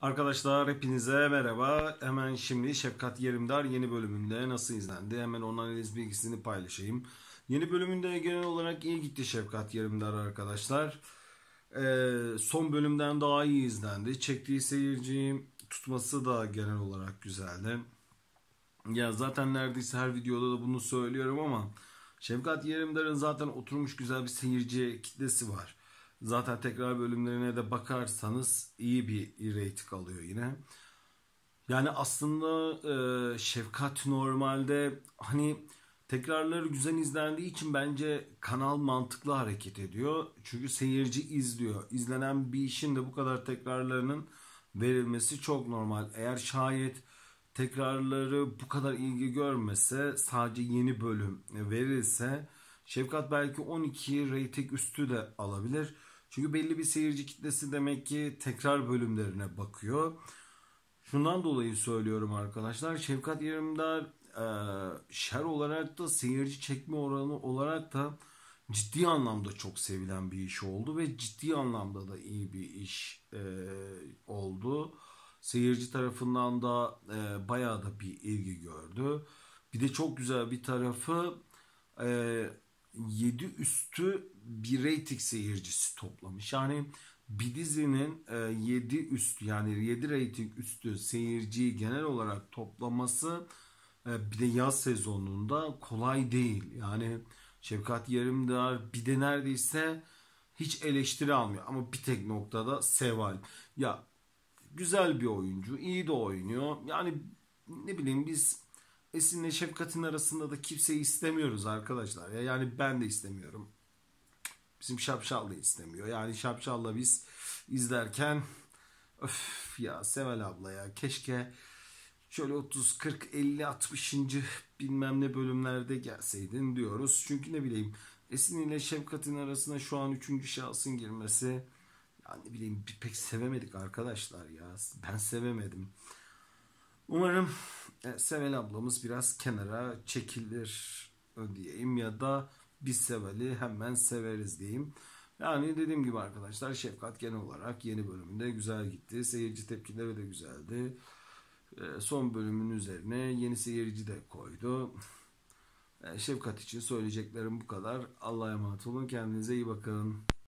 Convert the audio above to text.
Arkadaşlar hepinize merhaba. Hemen şimdi Şefkat Yerimdar yeni bölümünde nasıl izlendi? Hemen onun analiz bilgisini paylaşayım. Yeni bölümünde genel olarak iyi gitti Şefkat Yerimdar arkadaşlar. Ee, son bölümden daha iyi izlendi. Çektiği seyirci tutması da genel olarak güzeldi. Ya zaten neredeyse her videoda da bunu söylüyorum ama Şefkat Yerimdar'ın zaten oturmuş güzel bir seyirci kitlesi var. Zaten tekrar bölümlerine de bakarsanız iyi bir reyting alıyor yine. Yani aslında e, Şefkat normalde hani tekrarları güzel izlendiği için bence kanal mantıklı hareket ediyor. Çünkü seyirci izliyor. İzlenen bir işin de bu kadar tekrarlarının verilmesi çok normal. Eğer şayet tekrarları bu kadar ilgi görmese sadece yeni bölüm verilse Şefkat belki 12 reytek üstü de alabilir. Çünkü belli bir seyirci kitlesi demek ki tekrar bölümlerine bakıyor. Şundan dolayı söylüyorum arkadaşlar. Şefkat Yerimdar e, şer olarak da seyirci çekme oranı olarak da ciddi anlamda çok sevilen bir iş oldu ve ciddi anlamda da iyi bir iş e, oldu. Seyirci tarafından da e, bayağı da bir ilgi gördü. Bir de çok güzel bir tarafı e, 7 üstü bir reyting seyircisi toplamış. Yani bir dizinin 7 e, üstü yani 7 reyting üstü seyirciyi genel olarak toplaması e, bir de yaz sezonunda kolay değil. Yani Şefkat Yarımdar bir de neredeyse hiç eleştiri almıyor. Ama bir tek noktada Seval. Ya güzel bir oyuncu, iyi de oynuyor. Yani ne bileyim biz Esin'le Şefkat'in arasında da kimseyi istemiyoruz arkadaşlar. Ya yani ben de istemiyorum. Bizim Şapşal da istemiyor. Yani Şapşal'la biz izlerken öf ya Sevel abla ya keşke şöyle 30 40 50 60. bilmem ne bölümlerde gelseydin diyoruz. Çünkü ne bileyim Esin ile Şefkat'in arasına şu an 3. şahsın girmesi yani ne bileyim pek sevemedik arkadaşlar ya. Ben sevemedim. Umarım e, Sevel ablamız biraz kenara çekilir diyeyim ya da biz Sevel'i hemen severiz diyeyim. Yani dediğim gibi arkadaşlar Şefkat genel olarak yeni bölümünde güzel gitti. Seyirci tepkileri de güzeldi. E, son bölümün üzerine yeni seyirci de koydu. E, Şefkat için söyleyeceklerim bu kadar. Allah'a emanet olun. Kendinize iyi bakın.